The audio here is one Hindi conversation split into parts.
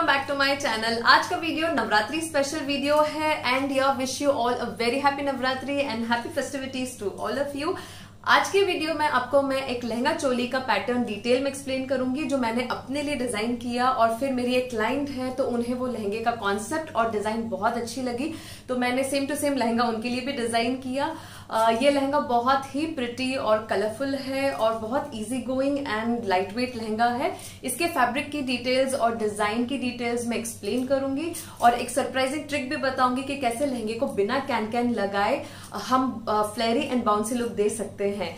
welcome back to my channel आज का वीडियो नवरात्रि स्पेशल वीडियो है and you wish you all a very happy Navratri and happy festivities to all of you आज के वीडियो में आपको मैं एक लहंगा चोली का पैटर्न डिटेल में एक्सप्लेन करूंगी जो मैंने अपने लिए डिजाइन किया और फिर मेरी एक क्लाइंट है तो उन्हें वो लहंगे का कॉन्सेप्ट और डिजाइन बहुत अच्छी लगी तो मैंने सेम टू सेम लहंगा उनके लिए भी डिजाइन किया ये लहंगा बहुत ही प्रिटी और कलरफुल है और बहुत easy going and light weight lehenga है इसके फैब्रिक की डिटेल्स और डिजाइन की डिटेल्स मैं एक्सप्लेन करूंगी और एक सरप्राइजिंग ट्रिक भी बताऊंगी कि कैसे लहंगे को बिना कैन कैन लगाए हम फ्लैरी एंड बाउंसी लुक दे सकते हैं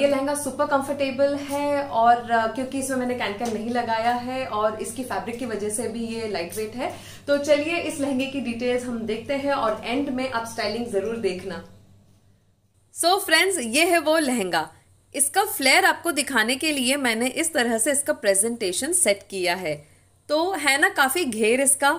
ये लहंगा सुपर कंफर्टेबल है और क्योंकि इसमें मैंने कैन कैन नहीं लगाया है और इसकी फैब्रिक की वजह से भी ये लाइट वेट है तो चलिए इस लहंगे की डिटेल्स हम देखते हैं और एंड में आप स्टाइलिंग जरूर देखना सो so फ्रेंड्स ये है वो लहंगा इसका फ्लेयर आपको दिखाने के लिए मैंने इस तरह से इसका प्रेजेंटेशन सेट किया है तो है ना काफ़ी घेर इसका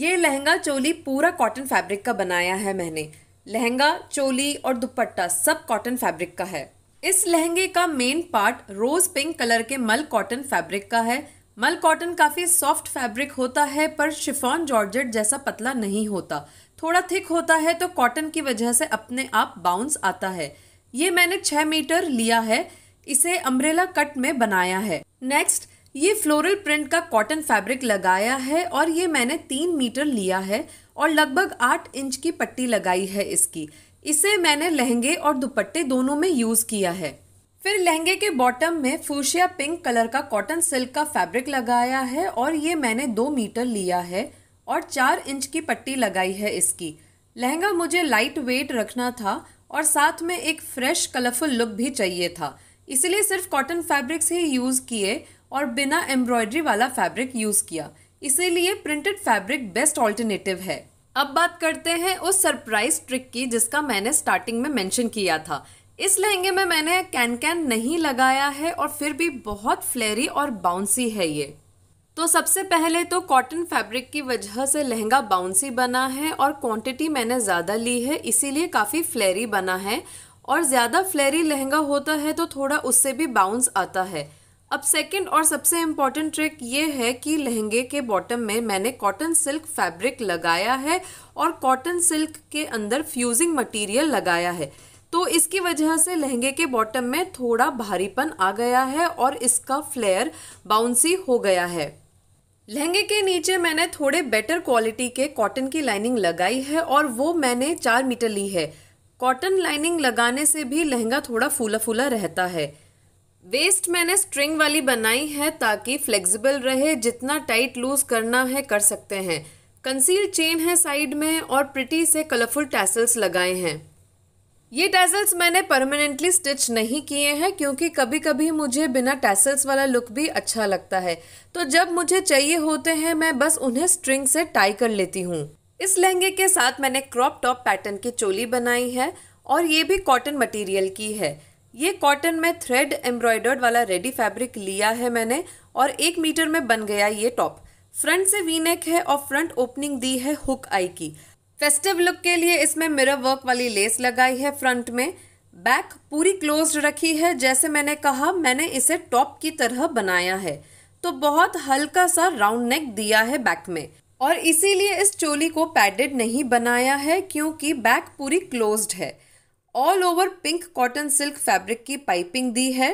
ये लहंगा चोली पूरा कॉटन फैब्रिक का बनाया है मैंने लहंगा चोली और दुपट्टा सब कॉटन फैब्रिक का है इस लहंगे का main part rose pink colour के मल कॉटन फैब्रिक का है मल कॉटन काफ़ी सॉफ्ट फैब्रिक होता है पर शिफॉन जॉर्जेट जैसा पतला नहीं होता थोड़ा थिक होता है तो कॉटन की वजह से अपने आप बाउंस आता है ये मैंने छः मीटर लिया है इसे अम्ब्रेला कट में बनाया है नेक्स्ट ये फ्लोरल प्रिंट का कॉटन फैब्रिक लगाया है और ये मैंने तीन मीटर लिया है और लगभग आठ इंच की पट्टी लगाई है इसकी इसे मैंने लहंगे और दुपट्टे दोनों में यूज़ किया है फिर लहंगे के बॉटम में फूशिया पिंक कलर का कॉटन सिल्क का फैब्रिक लगाया है और ये मैंने दो मीटर लिया है और चार इंच की पट्टी लगाई है इसकी लहंगा मुझे लाइट वेट रखना था और साथ में एक फ्रेश कलरफुल लुक भी चाहिए था इसलिए सिर्फ कॉटन फैब्रिक्स ही यूज़ किए और बिना एम्ब्रॉयडरी वाला फैब्रिक यूज़ किया इसीलिए प्रिंटेड फैब्रिक बेस्ट ऑल्टरनेटिव है अब बात करते हैं उस सरप्राइज ट्रिक की जिसका मैंने स्टार्टिंग में मेंशन किया था इस लहंगे में मैंने कैन कैन नहीं लगाया है और फिर भी बहुत फ्लेरी और बाउंसी है ये तो सबसे पहले तो कॉटन फैब्रिक की वजह से लहंगा बाउंसी बना है और क्वांटिटी मैंने ज़्यादा ली है इसीलिए काफ़ी फ्लेरी बना है और ज़्यादा फ्लेरी लहंगा होता है तो थोड़ा उससे भी बाउंस आता है अब सेकंड और सबसे इम्पॉर्टेंट ट्रिक ये है कि लहंगे के बॉटम में मैंने कॉटन सिल्क फैब्रिक लगाया है और कॉटन सिल्क के अंदर फ्यूजिंग मटेरियल लगाया है तो इसकी वजह से लहंगे के बॉटम में थोड़ा भारीपन आ गया है और इसका फ्लेयर बाउंसी हो गया है लहंगे के नीचे मैंने थोड़े बेटर क्वालिटी के कॉटन की लाइनिंग लगाई है और वो मैंने चार मीटर ली है कॉटन लाइनिंग लगाने से भी लहंगा थोड़ा फूला फूला रहता है वेस्ट मैंने स्ट्रिंग वाली बनाई है ताकि फ्लेक्सिबल रहे जितना टाइट लूज करना है कर सकते हैं कंसील चेन है साइड में और प्रिटी से कलरफुल टैसल्स लगाए हैं ये टैसल्स मैंने परमानेंटली स्टिच नहीं किए हैं क्योंकि कभी कभी मुझे बिना टैसल्स वाला लुक भी अच्छा लगता है तो जब मुझे चाहिए होते हैं मैं बस उन्हें स्ट्रिंग से टाई कर लेती हूँ इस लहंगे के साथ मैंने क्रॉप टॉप पैटर्न की चोली बनाई है और ये भी कॉटन मटेरियल की है ये कॉटन में थ्रेड एम्ब्रॉयडर्ड वाला रेडी फैब्रिक लिया है मैंने और एक मीटर में बन गया ये टॉप फ्रंट से वी नेक है और फ्रंट ओपनिंग दी है हुक आई की फेस्टिव लुक के लिए इसमें मिरर वर्क वाली लेस लगाई है फ्रंट में बैक पूरी क्लोज रखी है जैसे मैंने कहा मैंने इसे टॉप की तरह बनाया है तो बहुत हल्का सा राउंड नेक दिया है बैक में और इसीलिए इस चोली को पैडेड नहीं बनाया है क्योंकि बैक पूरी क्लोज्ड है all over pink cotton silk fabric की पाइपिंग दी है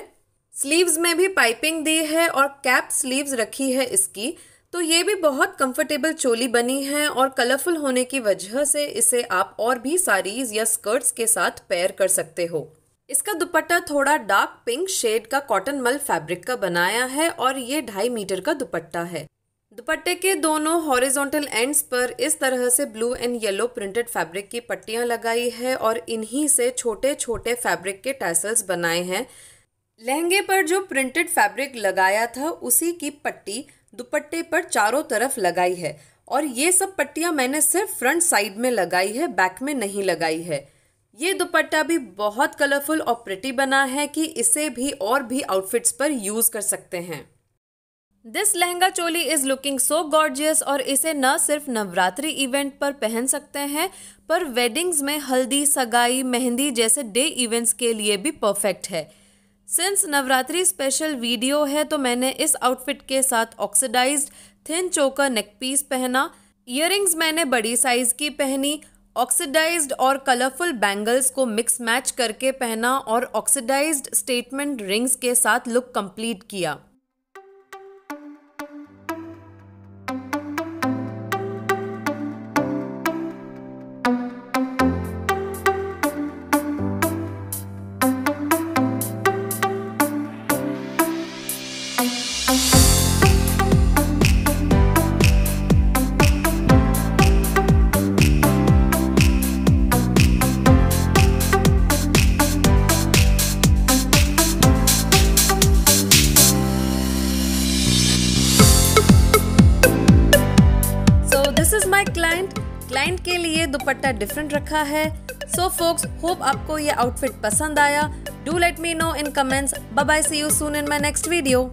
स्लीव्स में भी पाइपिंग दी है और कैप स्लीव्स रखी है इसकी तो ये भी बहुत कंफर्टेबल चोली बनी है और कलरफुल होने की वजह से इसे आप और भी साड़ीज या स्कर्ट्स के साथ पेयर कर सकते हो इसका दुपट्टा थोड़ा डार्क पिंक शेड का कॉटन मल फैब्रिक का बनाया है और ये ढाई मीटर का दुपट्टा है दुपट्टे के दोनों हॉरिजॉन्टल एंड्स पर इस तरह से blue and yellow printed fabric की पट्टियां लगाई है और इन्हीं से छोटे छोटे फैब्रिक के टैसल्स बनाए हैं लहंगे पर जो प्रिंटेड फैब्रिक लगाया था उसी की पट्टी दुपट्टे पर चारों तरफ लगाई है और ये सब पट्टियाँ मैंने सिर्फ फ्रंट साइड में लगाई है बैक में नहीं लगाई है ये दुपट्टा भी बहुत कलरफुल और प्रिटी बना है कि इसे भी और भी आउटफिट्स पर यूज़ कर सकते हैं this lehenga choli is looking so gorgeous और इसे न सिर्फ नवरात्रि इवेंट पर पहन सकते हैं पर वेडिंग्स में हल्दी सगाई मेहंदी जैसे डे इवेंट्स के लिए भी परफेक्ट है सिंस नवरात्रि स्पेशल वीडियो है तो मैंने इस आउटफिट के साथ ऑक्सीडाइज्ड थिन चोकर नेक पीस पहना इयर मैंने बड़ी साइज़ की पहनी ऑक्सीडाइज्ड और कलरफुल बैंगल्स को मिक्स मैच करके पहना और ऑक्सीडाइज्ड स्टेटमेंट रिंग्स के साथ लुक कंप्लीट किया इज माई क्लाइंट क्लाइंट के लिए दुपट्टा डिफरेंट रखा है सो फोक्स होप आपको ये आउटफिट पसंद आया do let me know in comments bye see you soon in my next video